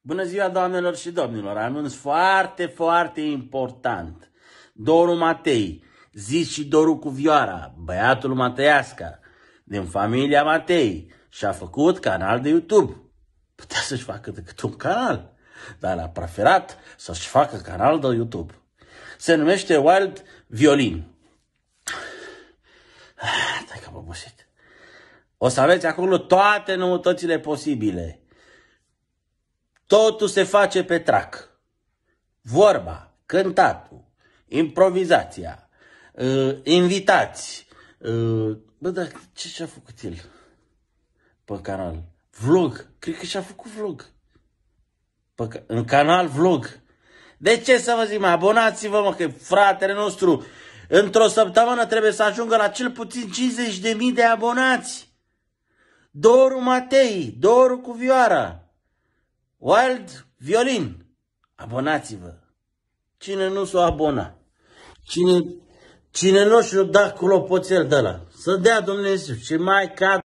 Bună ziua, doamnelor și domnilor! Anunț foarte, foarte important. Doru Matei, zis și Doru Cuvioara, băiatul Mateiasca, din familia Matei, și-a făcut canal de YouTube. Putea să-și facă decât un canal, dar a preferat să-și facă canal de YouTube. Se numește Wild Violin. Dai ah, că am O să aveți acolo toate noutățile posibile Totul se face pe trac. Vorba, cântatul, improvizația, uh, invitați. Uh, bă, dar ce și-a făcut el pe canal? Vlog. Cred că și-a făcut vlog. Pe, în canal vlog. De ce să vă zic, abonați-vă, mă, că fratele nostru într-o săptămână trebuie să ajungă la cel puțin 50.000 de abonați. Doru Matei, Doru cu vioara. Wild Violin. Abonați-vă. Cine nu s-o abona. Cine, cine nu și-o da clopoțel de la. Să dea Dumnezeu și mai cad.